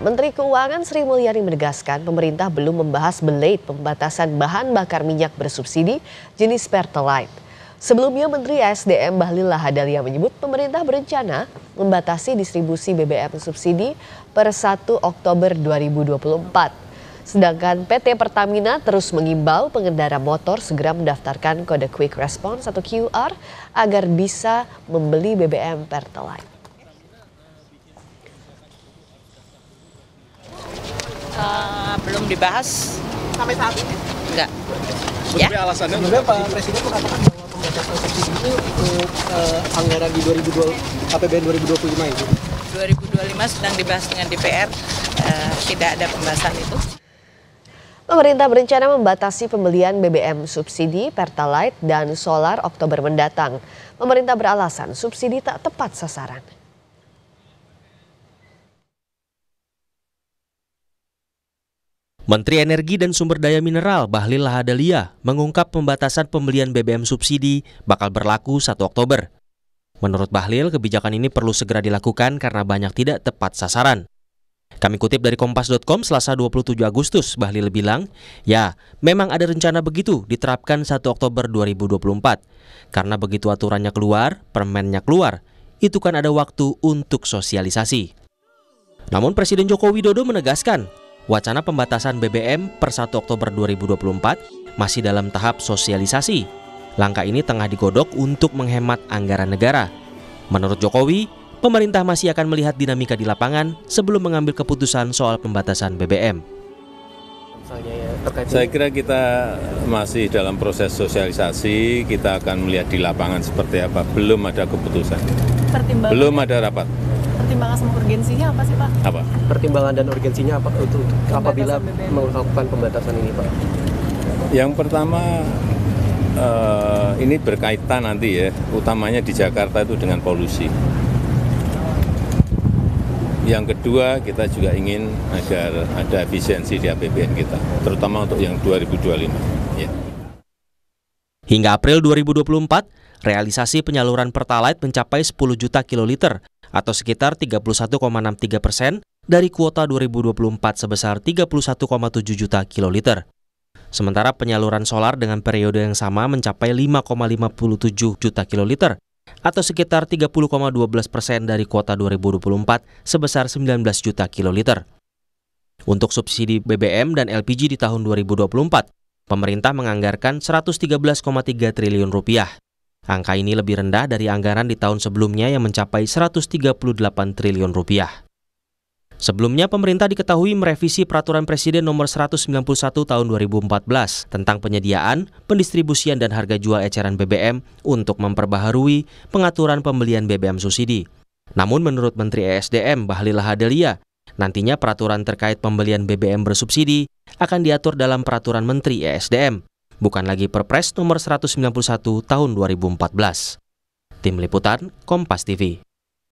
Menteri Keuangan Sri Mulyani menegaskan pemerintah belum membahas belait pembatasan bahan bakar minyak bersubsidi jenis Pertalite. Sebelumnya Menteri SDM Bahlil Lahadalia menyebut pemerintah berencana membatasi distribusi BBM subsidi per 1 Oktober 2024. Sedangkan PT Pertamina terus mengimbau pengendara motor segera mendaftarkan kode quick response atau QR agar bisa membeli BBM Pertalite. belum dibahas. Sampai saat ini? Enggak. Ya. alasannya Sebenarnya Pak Presiden mengatakan bahwa pembatasan subsidi itu untuk uh, anggaran di 2020 APBN 2025 itu. 2025 sedang dibahas dengan DPR, uh, tidak ada pembahasan itu. Pemerintah berencana membatasi pembelian BBM subsidi, Pertalite, dan solar Oktober mendatang. Pemerintah beralasan subsidi tak tepat sasaran. Menteri Energi dan Sumber Daya Mineral Bahlil Lahadalia mengungkap pembatasan pembelian BBM subsidi bakal berlaku 1 Oktober. Menurut Bahlil, kebijakan ini perlu segera dilakukan karena banyak tidak tepat sasaran. Kami kutip dari Kompas.com selasa 27 Agustus, Bahlil bilang, ya memang ada rencana begitu diterapkan 1 Oktober 2024. Karena begitu aturannya keluar, permennya keluar, itu kan ada waktu untuk sosialisasi. Namun Presiden Joko Widodo menegaskan wacana pembatasan BBM per 1 Oktober 2024 masih dalam tahap sosialisasi. Langkah ini tengah digodok untuk menghemat anggaran negara. Menurut Jokowi, pemerintah masih akan melihat dinamika di lapangan sebelum mengambil keputusan soal pembatasan BBM. Ya, Saya kira kita masih dalam proses sosialisasi, kita akan melihat di lapangan seperti apa. Belum ada keputusan. Belum ada rapat pertimbangan sama urgensinya apa sih Pak? Apa? Pertimbangan dan urgensinya apa untuk pembatasan apabila BBM. melakukan pembatasan ini Pak? Yang pertama uh, ini berkaitan nanti ya, utamanya di Jakarta itu dengan polusi. Yang kedua, kita juga ingin agar ada efisiensi di APBN kita, terutama untuk yang 2025. Ya. Hingga April 2024, realisasi penyaluran Pertalite mencapai 10 juta kiloliter atau sekitar 31,63 persen dari kuota 2024 sebesar 31,7 juta kiloliter. Sementara penyaluran solar dengan periode yang sama mencapai 5,57 juta kiloliter atau sekitar 30,12 persen dari kuota 2024 sebesar 19 juta kiloliter. Untuk subsidi BBM dan LPG di tahun 2024, pemerintah menganggarkan 113,3 triliun rupiah. Angka ini lebih rendah dari anggaran di tahun sebelumnya yang mencapai 138 triliun rupiah. Sebelumnya pemerintah diketahui merevisi peraturan presiden nomor 191 tahun 2014 tentang penyediaan, pendistribusian dan harga jual eceran BBM untuk memperbaharui pengaturan pembelian BBM subsidi. Namun menurut Menteri ESDM Bahlil Lahadalia, Nantinya peraturan terkait pembelian BBM bersubsidi akan diatur dalam peraturan Menteri ESDM, bukan lagi Perpres nomor 191 tahun 2014. Tim Liputan, Kompas TV.